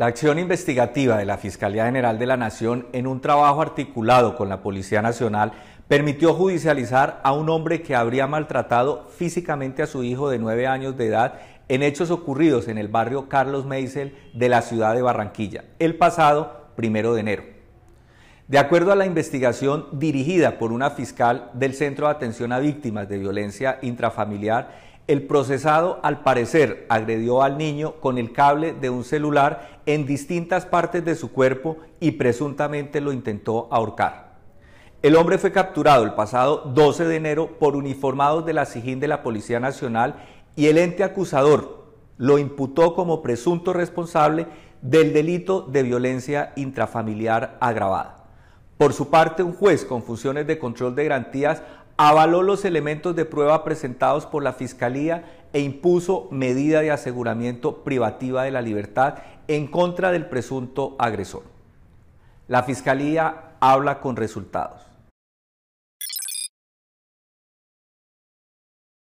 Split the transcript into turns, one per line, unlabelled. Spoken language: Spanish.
La acción investigativa de la Fiscalía General de la Nación, en un trabajo articulado con la Policía Nacional, permitió judicializar a un hombre que habría maltratado físicamente a su hijo de nueve años de edad en hechos ocurridos en el barrio Carlos Meisel de la ciudad de Barranquilla el pasado primero de enero. De acuerdo a la investigación dirigida por una fiscal del Centro de Atención a Víctimas de Violencia Intrafamiliar, el procesado, al parecer, agredió al niño con el cable de un celular en distintas partes de su cuerpo y presuntamente lo intentó ahorcar. El hombre fue capturado el pasado 12 de enero por uniformados de la SIGIN de la Policía Nacional y el ente acusador lo imputó como presunto responsable del delito de violencia intrafamiliar agravada. Por su parte, un juez con funciones de control de garantías avaló los elementos de prueba presentados por la Fiscalía e impuso medida de aseguramiento privativa de la libertad en contra del presunto agresor. La Fiscalía habla con resultados.